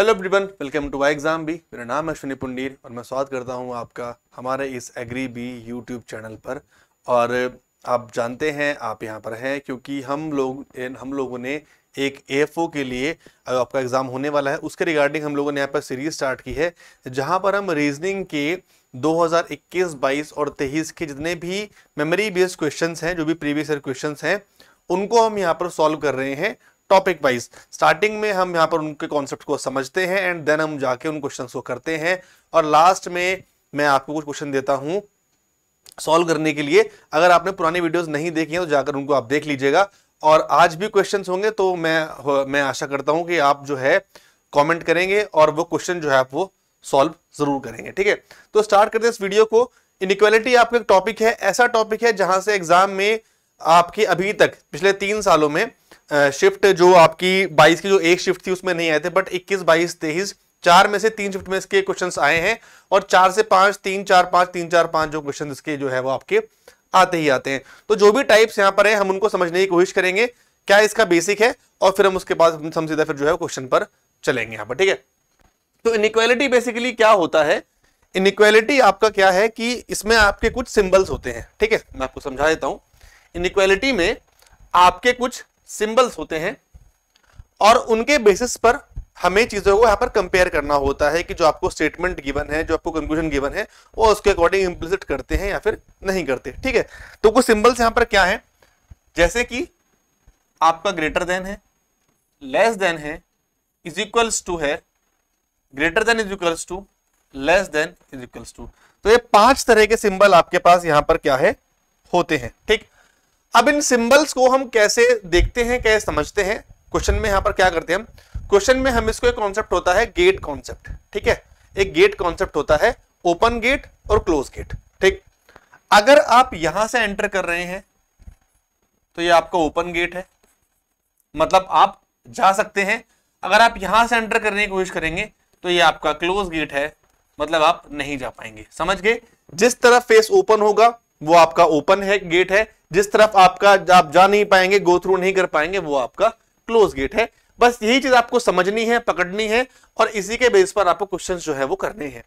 hello everyone welcome to my exam B मेरा नाम है अश्विनी पुंडीर और मैं स्वागत करता हूं आपका हमारे इस एग्री बी यूट्यूब चैनल पर और आप जानते हैं आप यहां पर हैं क्योंकि हम लोग हम लोगों ने एक एफ के लिए आपका एग्ज़ाम होने वाला है उसके रिगार्डिंग हम लोगों ने यहाँ पर सीरीज स्टार्ट की है जहाँ पर हम रीजनिंग के 2021, 22 और 23 के जितने भी मेमोरी बेस्ड क्वेश्चंस हैं जो भी प्रीवियस ईयर क्वेश्चंस हैं उनको हम यहाँ पर सॉल्व कर रहे हैं टॉपिक वाइज स्टार्टिंग में हम यहाँ पर उनके कॉन्सेप्ट को समझते हैं एंड देन हम जाके उन क्वेश्चन को करते हैं और लास्ट में मैं आपको कुछ क्वेश्चन देता हूँ सॉल्व करने के लिए अगर आपने पुरानी वीडियोस नहीं देखी हैं तो जाकर उनको आप देख लीजिएगा और आज भी क्वेश्चंस होंगे तो मैं मैं आशा करता हूं कि आप जो है कमेंट करेंगे और वो क्वेश्चन जो है आप वो सॉल्व जरूर करेंगे ठीक है तो स्टार्ट करते हैं इस वीडियो को इनिक्वालिटी आपका एक टॉपिक है ऐसा टॉपिक है जहां से एग्जाम में आपके अभी तक पिछले तीन सालों में शिफ्ट जो आपकी बाईस की जो एक शिफ्ट थी उसमें नहीं आए थे बट इक्कीस बाईस तेईस चार में से तीन शिफ्ट में इसके क्वेश्चंस आए हैं और चार से पांच तीन चार पांच तीन चार पांच जो क्वेश्चन इसके जो है वो आपके आते ही आते हैं तो जो भी टाइप्स यहां पर है हम उनको समझने की कोशिश करेंगे क्या इसका बेसिक है और फिर हम उसके बाद हम सीधा फिर जो है क्वेश्चन पर चलेंगे यहाँ पर ठीक है तो इनक्वालिटी बेसिकली क्या होता है इनक्वेलिटी आपका क्या है कि इसमें आपके कुछ सिंबल्स होते हैं ठीक है मैं आपको समझा देता हूं इनक्वालिटी में आपके कुछ सिंबल्स होते हैं और उनके बेसिस पर हमें चीजों को यहां पर कंपेयर करना होता है कि जो आपको स्टेटमेंट गिवन है जो आपको कंक्लूजन गिवन है वो उसके अकॉर्डिंग इम्प्लिसिट करते हैं या फिर नहीं करते ठीक है तो कुछ सिंबल्स यहां पर क्या है जैसे कि आपका ग्रेटर देन है लेस देन है इज इक्वल्स टू है greater than is equals to less than is equals to तो ये पांच तरह के सिंबल आपके पास यहां पर क्या है होते हैं ठीक है अब इन सिंबल्स को हम कैसे देखते हैं कैसे समझते हैं क्वेश्चन में यहां पर क्या करते हैं हम क्वेश्चन में हम इसको एक कॉन्सेप्ट होता है गेट कॉन्सेप्ट ठीक है एक गेट कॉन्सेप्ट होता है ओपन गेट और क्लोज गेट ठीक अगर आप यहां से एंटर कर रहे हैं तो ये आपका ओपन गेट है मतलब आप जा सकते हैं अगर आप यहां से एंटर करने की कोशिश करेंगे तो ये आपका क्लोज गेट है मतलब आप नहीं जा पाएंगे समझ गए जिस तरह फेस ओपन होगा वो आपका ओपन है गेट है जिस तरफ आपका आप जा नहीं पाएंगे गो थ्रू नहीं कर पाएंगे वो आपका क्लोज गेट है बस यही चीज आपको समझनी है पकड़नी है और इसी के बेस पर आपको क्वेश्चन जो है वो करने हैं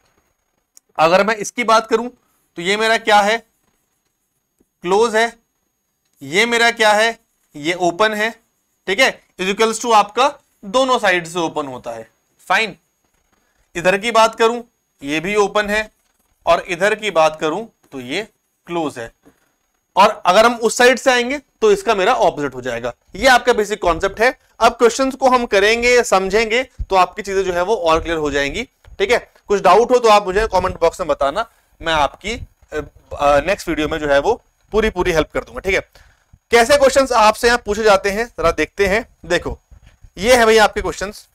अगर मैं इसकी बात करूं तो ये मेरा क्या है क्लोज है ये मेरा क्या है ये ओपन है ठीक है इजिकल्स टू आपका दोनों साइड से ओपन होता है फाइन इधर की बात करूं ये भी ओपन है और इधर की बात करूं तो ये क्लोज है और अगर हम उस साइड से आएंगे तो इसका मेरा ऑपोजिट हो जाएगा ये आपका बेसिक कॉन्सेप्ट है अब क्वेश्चंस को हम करेंगे समझेंगे तो आपकी चीजें जो है वो और क्लियर हो जाएंगी ठीक है कुछ डाउट हो तो आप मुझे कमेंट बॉक्स में बताना मैं आपकी नेक्स्ट वीडियो में जो है वो पूरी पूरी हेल्प कर दूंगा ठीक है कैसे क्वेश्चन आपसे यहां पूछे जाते हैं जरा देखते हैं देखो ये है भैया आपके क्वेश्चंस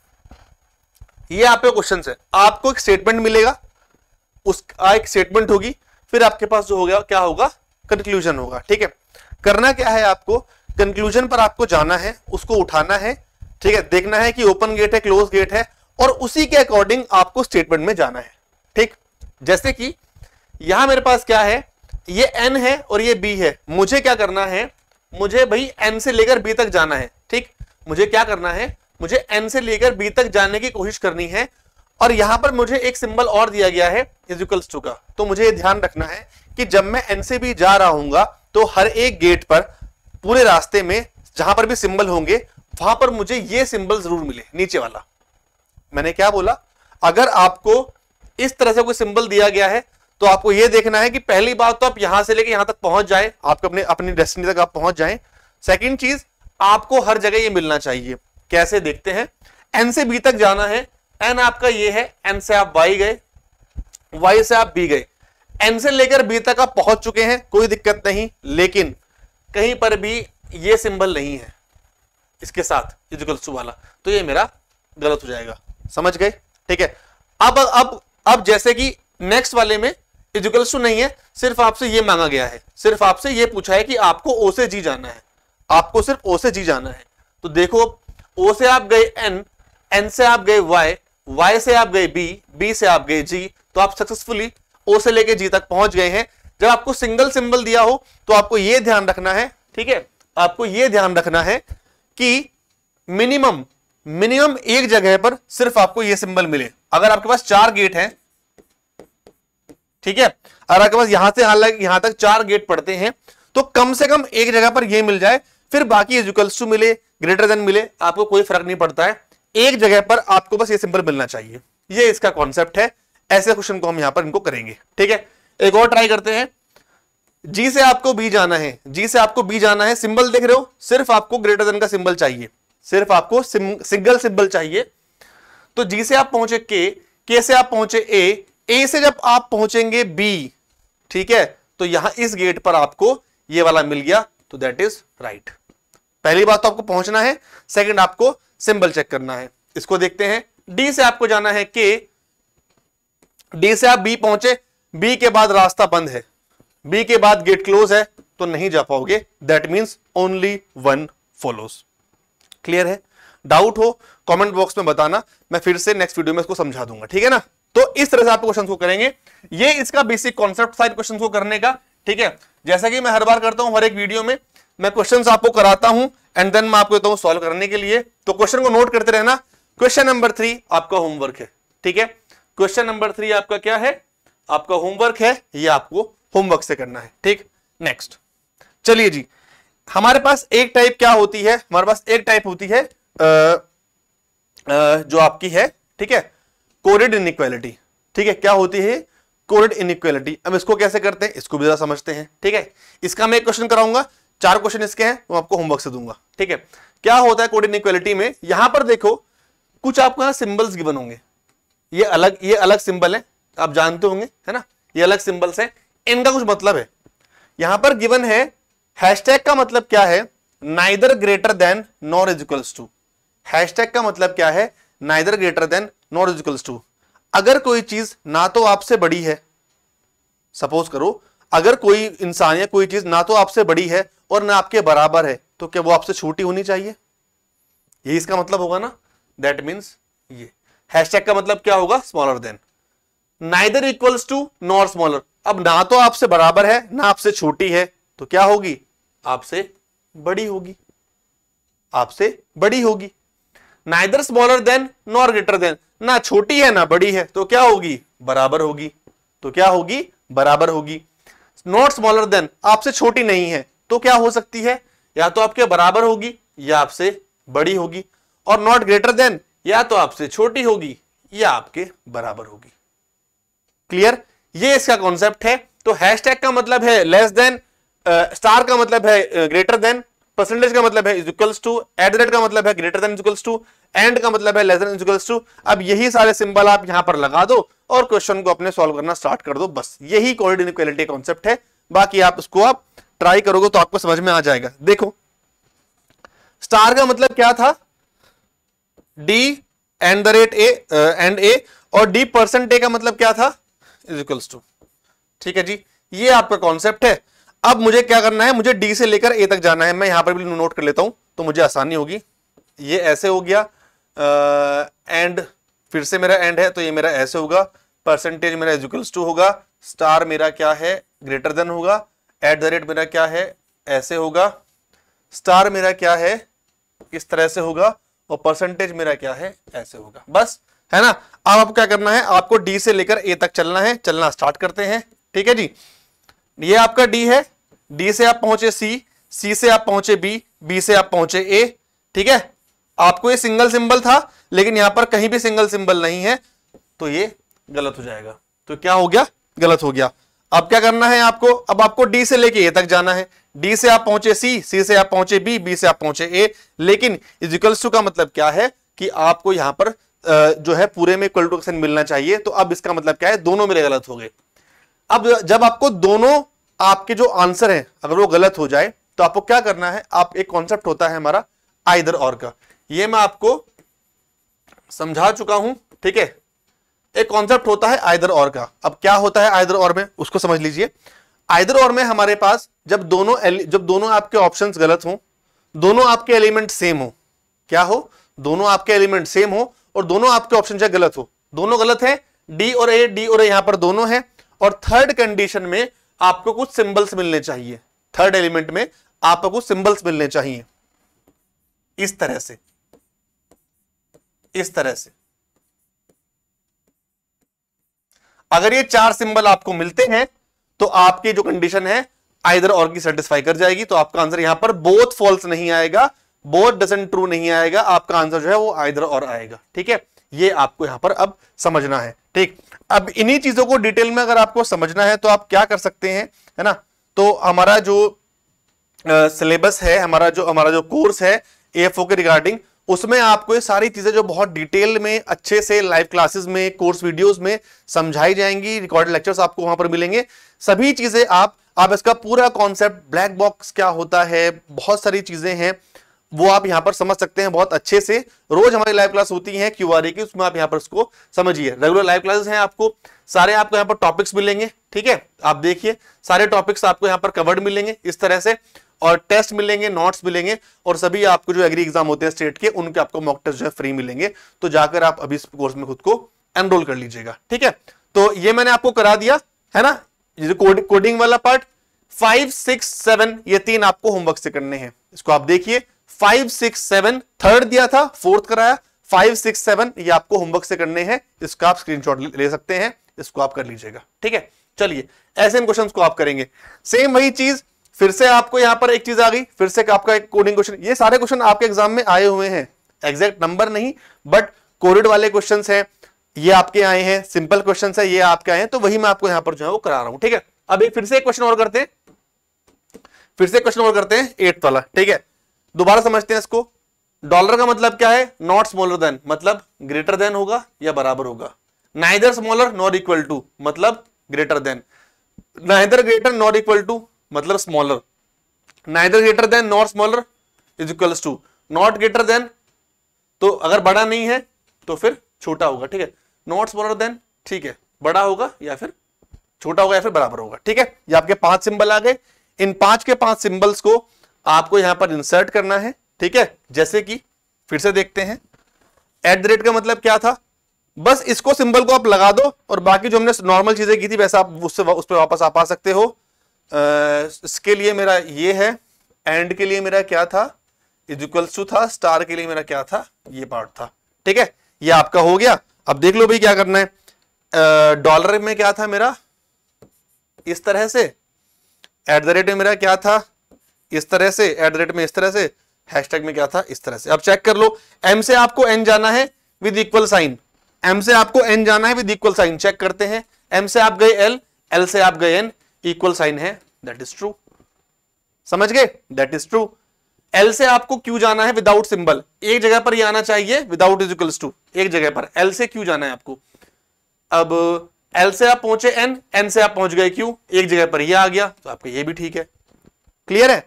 ये आपके क्वेश्चन है आपको एक स्टेटमेंट मिलेगा उसका एक स्टेटमेंट होगी फिर आपके पास जो होगा क्या होगा कंक्लूजन होगा ठीक है करना क्या है आपको कंक्लूजन पर आपको जाना है उसको उठाना है ठीक है देखना है कि ओपन गेट है क्लोज गेट है और उसी के अकॉर्डिंग आपको स्टेटमेंट में जाना है ठीक जैसे कि यहां मेरे पास क्या है ये एन है और ये बी है मुझे क्या करना है मुझे भाई एन से लेकर बी तक जाना है ठीक मुझे क्या करना है मुझे एन से लेकर बी तक जाने की कोशिश करनी है और यहां पर मुझे एक सिंबल और दिया गया है इजिकल्स टू का तो मुझे ध्यान रखना है कि जब मैं एन से बी जा रहा हूंगा तो हर एक गेट पर पूरे रास्ते में जहां पर भी सिंबल होंगे वहां पर मुझे ये सिंबल जरूर मिले नीचे वाला मैंने क्या बोला अगर आपको इस तरह से कोई सिंबल दिया गया है तो आपको यह देखना है कि पहली बात तो आप यहां से लेके यहां तक पहुंच जाए आपको अपने अपनी डेस्टिनी तक आप पहुंच जाए सेकेंड चीज आपको हर जगह ये मिलना चाहिए कैसे देखते हैं एन से बी तक जाना है एन आपका ये है एन से आप वाई गए वाई से आप बी गए एन से लेकर बी तक आप पहुंच चुके हैं कोई दिक्कत नहीं लेकिन कहीं पर भी ये सिंबल नहीं है इसके साथ इजिकल्स वाला तो ये मेरा गलत हो जाएगा समझ गए ठीक है अब अब अब जैसे कि नेक्स्ट वाले में इजिकल्स नहीं है सिर्फ आपसे ये मांगा गया है सिर्फ आपसे ये पूछा है कि आपको ओ से जी जाना है आपको सिर्फ ओ से जी जाना है तो देखो ओ से आप गए एन एन से आप गए वाई वाई से आप गए बी बी से आप गए जी तो आप सक्सेसफुली ओ से लेके जी तक पहुंच गए हैं जब आपको सिंगल सिंबल दिया हो तो आपको यह ध्यान रखना है ठीक है आपको यह ध्यान रखना है कि मिनिमम मिनिमम एक जगह पर सिर्फ आपको यह सिंबल मिले अगर आपके पास चार गेट हैं ठीक है अगर आपके पास यहां से हालांकि यहां तक चार गेट पड़ते हैं तो कम से कम एक जगह पर यह मिल जाए फिर बाकी इजिकल्स मिले ग्रेटर देन मिले आपको कोई फर्क नहीं पड़ता है एक जगह पर आपको बस ये सिंबल मिलना चाहिए ये इसका कॉन्सेप्ट है ऐसे क्वेश्चन को हम यहां पर इनको करेंगे ठीक है एक और ट्राई करते हैं जी से आपको बी जाना है जी से आपको बी जाना है सिंबल देख रहे हो सिर्फ आपको ग्रेटर देन का सिंबल चाहिए सिर्फ आपको सिंगल सिंबल चाहिए तो जी से आप पहुंचे के के से आप पहुंचे ए ए से जब आप पहुंचेंगे बी ठीक है तो यहां इस गेट पर आपको ये वाला मिल गया तो दैट इज राइट पहली बात तो आपको पहुंचना है सेकंड आपको सिंबल चेक करना है इसको देखते हैं डी से आपको जाना है के डी से आप बी पहुंचे बी के बाद रास्ता बंद है बी के बाद गेट क्लोज है तो नहीं जा पाओगे that means only one follows clear है डाउट हो कमेंट बॉक्स में बताना मैं फिर से नेक्स्ट वीडियो में इसको समझा दूंगा ठीक है ना तो इस तरह से आप क्वेश्चन को करेंगे ये इसका बेसिक कॉन्सेप्ट था क्वेश्चन को करने का ठीक है जैसा कि मैं हर बार करता हूं हर एक वीडियो में मैं क्वेश्चन आपको कराता हूं एंड देन मैं आपको देता हूं सॉल्व करने के लिए तो क्वेश्चन को नोट करते रहना क्वेश्चन नंबर थ्री आपका होमवर्क है ठीक है क्वेश्चन नंबर थ्री आपका क्या है आपका होमवर्क है यह आपको होमवर्क से करना है ठीक नेक्स्ट चलिए जी हमारे पास एक टाइप क्या होती है हमारे पास एक टाइप होती है आ, आ, जो आपकी है ठीक है कोरिड इनइक्वालिटी ठीक है क्या होती है कोरिड इनइक्वालिटी अब इसको कैसे करते हैं इसको भी जरा समझते हैं ठीक है इसका मैं एक क्वेश्चन कराऊंगा चार क्वेश्चन इसके हैं वो आपको होमवर्क से दूंगा ठीक है क्या होता है कोडेड इन में यहां पर देखो कुछ आपको यहां सिंबल्स गिवन होंगे ये अलग ये अलग सिंबल है तो आप जानते होंगे है ना ये अलग सिंबल्स है इनका कुछ मतलब है यहां पर गिवन है हैशटैग का मतलब क्या है neither greater than nor equals to hashtag का मतलब क्या है neither greater than nor equals to अगर कोई चीज ना तो आपसे बड़ी है सपोज करो अगर कोई इंसान या कोई चीज ना तो आपसे बड़ी है और ना आपके बराबर है तो क्या वो आपसे छोटी होनी चाहिए ये इसका मतलब होगा ना दैट मीन्स ये हैशटैग का मतलब क्या होगा smaller than neither equals to nor smaller अब ना तो आपसे बराबर है ना आपसे छोटी है तो क्या होगी आपसे बड़ी होगी आपसे बड़ी होगी neither smaller than nor greater than ना छोटी है ना बड़ी है तो क्या होगी बराबर होगी तो क्या होगी बराबर होगी नॉट स्मॉलर देन आपसे छोटी नहीं है तो क्या हो सकती है या तो आपके बराबर होगी या आपसे बड़ी होगी और नॉट ग्रेटर देन या तो आपसे छोटी होगी या आपके बराबर होगी क्लियर ये इसका कॉन्सेप्ट है तो हैशटैग का मतलब है लेस देन स्टार का मतलब है ग्रेटर देन परसेंटेज का मतलब है equals to at the rate का मतलब है greater than equals to and का मतलब है लेस देन इक्वल्स टू अब यही सारे सिंबल आप यहां पर लगा दो और क्वेश्चन को अपने सॉल्व करना स्टार्ट कर दो बस यही कोऑर्डिनेट क्वालिटी कॉन्सेप्ट है बाकी आप उसको आप ट्राई करोगे तो आपको समझ में आ जाएगा देखो स्टार का मतलब क्या था D and the rate A and A और डी परसेंट ए का मतलब क्या था इज इक्वल्स टू ठीक है जी ये आपका कॉन्सेप्ट है अब मुझे क्या करना है मुझे डी से लेकर ए तक जाना है मैं यहां पर भी नोट कर लेता हूं तो मुझे आसानी होगी ये ऐसे हो गया एंड uh, फिर से मेरा एंड है तो ये मेरा ऐसे होगा परसेंटेज मेरा इजिकल्स टू होगा स्टार मेरा क्या है ग्रेटर देन होगा एट द रेट मेरा क्या है ऐसे होगा स्टार मेरा क्या है इस तरह से होगा और परसेंटेज मेरा क्या है ऐसे होगा बस है ना अब आपको क्या करना है आपको डी से लेकर ए तक चलना है चलना स्टार्ट करते हैं ठीक है जी ये आपका डी है डी से आप पहुंचे सी सी से आप पहुंचे बी बी से आप पहुंचे ए ठीक है आपको ये सिंगल सिंबल था लेकिन यहां पर कहीं भी सिंगल सिंबल नहीं है तो ये गलत हो जाएगा तो क्या हो गया गलत हो गया अब क्या करना है आपको अब आपको डी से लेके ए तक जाना है डी से आप पहुंचे सी सी से आप पहुंचे बी बी से आप पहुंचे ए लेकिन इजिकल्स टू का मतलब क्या है कि आपको यहां पर जो है पूरे में इक्वल टू क्वेश्चन मिलना चाहिए तो अब इसका मतलब क्या है दोनों मेरे गलत हो गए अब जब आपको दोनों आपके जो आंसर है अगर वो गलत हो जाए तो आपको क्या करना है आप एक कॉन्सेप्ट होता है हमारा आइदर और का ये मैं आपको समझा चुका हूं ठीक है एक कॉन्सेप्ट होता है आयदर और का अब क्या होता है आयदर और में उसको समझ लीजिए आयदर और में हमारे पास जब दोनों जब दोनों आपके ऑप्शन गलत हो दोनों आपके एलिमेंट सेम हो क्या हो दोनों आपके एलिमेंट सेम हो और दोनों आपके ऑप्शन चाहे गलत हो दोनों गलत है डी और ए डी और ए यहां पर दोनों है और थर्ड कंडीशन में आपको कुछ सिंबल्स मिलने चाहिए थर्ड एलिमेंट में आपको कुछ सिंबल्स मिलने चाहिए इस तरह से इस तरह से अगर ये चार सिंबल आपको मिलते हैं तो आपकी जो कंडीशन है आइदर और की सेटिस्फाई कर जाएगी तो आपका आंसर यहां पर बोथ फॉल्स नहीं आएगा बोथ डजेंट ट्रू नहीं आएगा आपका आंसर जो है वो आइदर और आएगा ठीक है ये आपको यहां पर अब समझना है ठीक अब इन्हीं चीजों को डिटेल में अगर आपको समझना है तो आप क्या कर सकते हैं है ना तो हमारा जो सिलेबस है हमारा जो हमारा जो कोर्स है एएफओ के रिगार्डिंग उसमें आपको ये सारी चीजें जो बहुत डिटेल में अच्छे से लाइव क्लासेस में कोर्स वीडियोस में समझाई जाएंगी रिकॉर्डेड लेक्चर्स आपको वहां पर मिलेंगे सभी चीजें आप आप इसका पूरा कॉन्सेप्ट ब्लैक बॉक्स क्या होता है बहुत सारी चीजें हैं वो आप यहाँ पर समझ सकते हैं बहुत अच्छे से रोज हमारी लाइव क्लास होती है क्यू आर की उसमें आप यहाँ पर उसको समझिए रेगुलर लाइव क्लासेस हैं आपको सारे आपको यहाँ पर टॉपिक्स मिलेंगे ठीक है आप देखिए सारे टॉपिक्स आपको यहाँ पर कवर्ड मिलेंगे इस तरह से और टेस्ट मिलेंगे नोट्स मिलेंगे और सभी आपको जो एग्री एग्जाम होते हैं स्टेट के उनके आपको मॉक टेस्ट जो है फ्री मिलेंगे तो जाकर आप अभी इस कोर्स में खुद को एनरोल कर लीजिएगा ठीक है तो ये मैंने आपको करा दिया है ना कोडिंग वाला पार्ट फाइव सिक्स सेवन ये तीन आपको होमवर्क से करने हैं इसको आप देखिए फाइव सिक्स सेवन थर्ड दिया था फोर्थ कराया फाइव सिक्स सेवन ये आपको होमवर्क से करने हैं इसका आप स्क्रीनशॉट ले सकते हैं इसको आप कर लीजिएगा ठीक है चलिए ऐसे क्वेश्चंस को आप करेंगे सेम वही चीज फिर से आपको यहां पर एक चीज आ गई फिर से आपका एक कोडिंग क्वेश्चन ये सारे क्वेश्चन आपके एग्जाम में आए हुए हैं एग्जैक्ट नंबर नहीं बट कोरिड वाले क्वेश्चन है ये आपके आए हैं सिंपल क्वेश्चन है ये आपके आए हैं तो वही मैं आपको यहां पर जो है वो करा रहा हूं ठीक है अब एक फिर से एक क्वेश्चन और करते हैं फिर से क्वेश्चन और करते हैं एट्थ वाला ठीक है दोबारा समझते हैं इसको डॉलर का मतलब क्या है नॉट स्मॉलर देन मतलब ग्रेटर देन होगा या बराबर होगा neither smaller not equal to मतलब greater than neither greater not equal to मतलब smaller neither greater than not smaller is equals to not greater than तो अगर बड़ा नहीं है तो फिर छोटा होगा ठीक है नॉट स्मॉलर देन ठीक है बड़ा होगा या फिर छोटा होगा या फिर बराबर होगा ठीक है ये आपके पांच सिंबल आ गए इन पांच के पांच सिंबल्स को आपको यहां पर इंसर्ट करना है ठीक है जैसे कि फिर से देखते हैं एट द रेट का मतलब क्या था बस इसको सिंबल को आप लगा दो और बाकी जो हमने नॉर्मल चीजें की थी वैसा आप उससे उस पर वापस आप आ सकते हो इसके लिए मेरा ये है एंड के लिए मेरा क्या था इज इक्वल टू था स्टार के लिए मेरा क्या था ये पार्ट था ठीक है ये आपका हो गया अब देख लो भाई क्या करना है डॉलर में क्या था मेरा इस तरह से एट द रेट में मेरा क्या था इस तरह से एट द रेट में इस तरह से हैशटैग में क्या था इस तरह से अब चेक कर लो एम से आपको एन जाना है विद इक्वल साइन एम से आपको एन जाना है विद इक्वल साइन चेक करते हैं एम से आप गए एल एल से आप गए एन इक्वल साइन है दैट इज ट्रू समझ गए दैट इज ट्रू एल से आपको क्यू जाना है विदाउट सिंबल एक जगह पर ही आना चाहिए विदाउट इज इक्वल टू एक जगह पर एल से क्यू जाना है आपको अब एल से आप पहुंचे एन एन से आप पहुंच गए क्यू एक जगह पर ये आ गया तो आपका ये भी ठीक है क्लियर है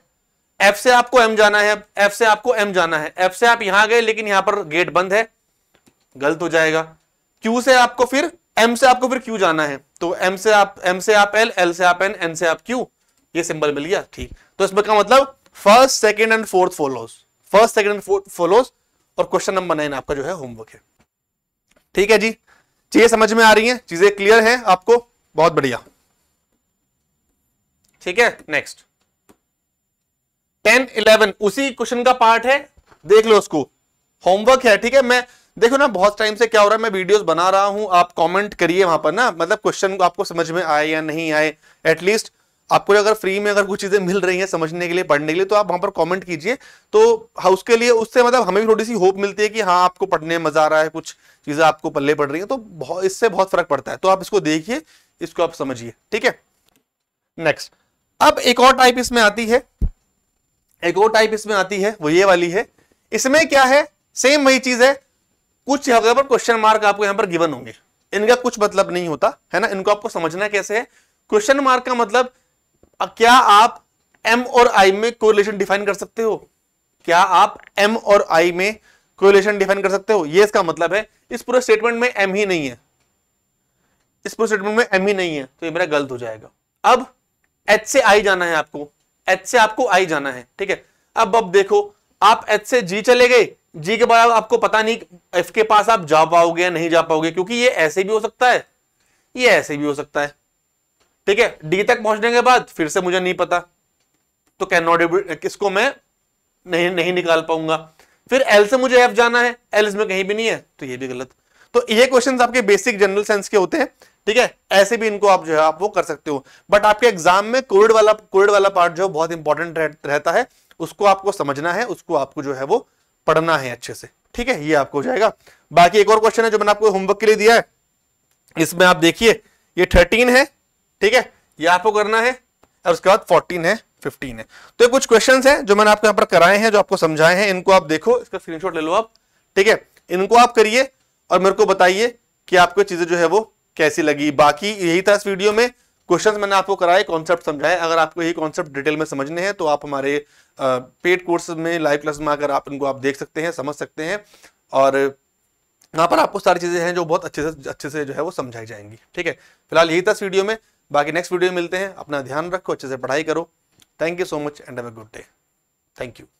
एफ से आपको एम जाना है एफ से आपको एम जाना है एफ से आप यहां गए लेकिन यहां पर गेट बंद है गलत हो जाएगा क्यू से आपको फिर एम से आपको फिर क्यू जाना है तो एम से आप एम से आप एल एल से आप एन एन से आप क्यू ये सिंबल मिल गया ठीक तो इसमें का मतलब first second and fourth follows first second and fourth follows और क्वेश्चन नंबर नाइन आपका जो है होमवर्क है ठीक है जी चीजें समझ में आ रही हैं चीजें क्लियर हैं आपको बहुत बढ़िया ठीक है नेक्स्ट टेन इलेवन उसी क्वेश्चन का पार्ट है देख लो उसको होमवर्क है ठीक है मैं देखो ना बहुत टाइम से क्या हो रहा है मैं वीडियोस बना रहा हूं आप कमेंट करिए वहां पर ना मतलब क्वेश्चन आपको समझ में आए या नहीं आए एटलीस्ट आपको अगर फ्री में अगर कुछ चीजें मिल रही हैं समझने के लिए पढ़ने के लिए तो आप वहां पर कमेंट कीजिए तो उसके लिए उससे मतलब हमें भी थोड़ी सी होप मिलती है कि हाँ आपको पढ़ने में मजा आ रहा है कुछ चीजें आपको पल्ले पड़ रही है तो इससे बहुत फर्क पड़ता है तो आप इसको देखिए इसको आप समझिए ठीक है नेक्स्ट अब एक और टाइप इसमें आती है एक और टाइप इसमें आती है वो ये वाली है इसमें क्या है सेम वही चीज है कुछ यहाँ पर क्वेश्चन मार्क आपको यहां पर गिवन होंगे इनका कुछ मतलब नहीं होता है ना इनको आपको समझना कैसे है क्वेश्चन मार्क का मतलब क्या आप एम और आई में कोरिलेशन डिफाइन कर सकते हो क्या आप एम और आई में कोरिलेशन डिफाइन कर सकते हो ये इसका मतलब है इस पूरे स्टेटमेंट में एम ही नहीं है इस पूरे स्टेटमेंट में एम ही नहीं है तो ये मेरा गलत हो जाएगा अब एच से आई जाना है आपको एच से आपको आई जाना है ठीक है अब अब देखो आप एच से जी चले गए जी के बाद आपको पता नहीं एफ के पास आप जा पाओगे या नहीं जा पाओगे क्योंकि ये ऐसे भी हो सकता है ये ऐसे भी हो सकता है ठीक है डी तक पहुंचने के बाद फिर से मुझे नहीं पता तो कैन नॉट किसको मैं नहीं नहीं निकाल पाऊंगा फिर एल से मुझे एफ जाना है एल इसमें कहीं भी नहीं है तो ये भी गलत तो ये क्वेश्चन आपके बेसिक जनरल सेंस के होते हैं ठीक है ऐसे भी इनको आप जो है आप वो कर सकते हो बट आपके एग्जाम में कोविड वाला कोविड वाला पार्ट जो बहुत इंपॉर्टेंट रह, रहता है उसको आपको समझना है उसको आपको जो है वो पढ़ना है अच्छे से ठीक है ये आपको हो जाएगा बाकी एक और क्वेश्चन है जो मैंने आपको होमवर्क के लिए दिया है इसमें आप देखिए ये थर्टीन है ठीक है ये आपको करना है और उसके बाद फोर्टीन है फिफ्टीन है तो ये कुछ क्वेश्चन है जो मैंने आपको यहाँ पर कराए हैं जो आपको समझाए हैं इनको आप देखो इसका स्क्रीन ले लो आप ठीक है इनको आप करिए और मेरे को बताइए कि आपको चीजें जो है वो कैसी लगी बाकी यही था इस वीडियो में क्वेश्चंस मैंने आपको कराए कॉन्सेप्ट समझाए अगर आपको ये कॉन्सेप्ट डिटेल में समझने हैं तो आप हमारे पेड कोर्स में लाइव क्लास में आकर आप इनको आप देख सकते हैं समझ सकते हैं और यहाँ पर आपको सारी चीज़ें हैं जो बहुत अच्छे से अच्छे से जो है वो समझाई जाएंगी ठीक है फिलहाल यही था इस वीडियो में बाकी नेक्स्ट वीडियो में मिलते हैं अपना ध्यान रखो अच्छे से पढ़ाई करो thank you so much and have a good day thank you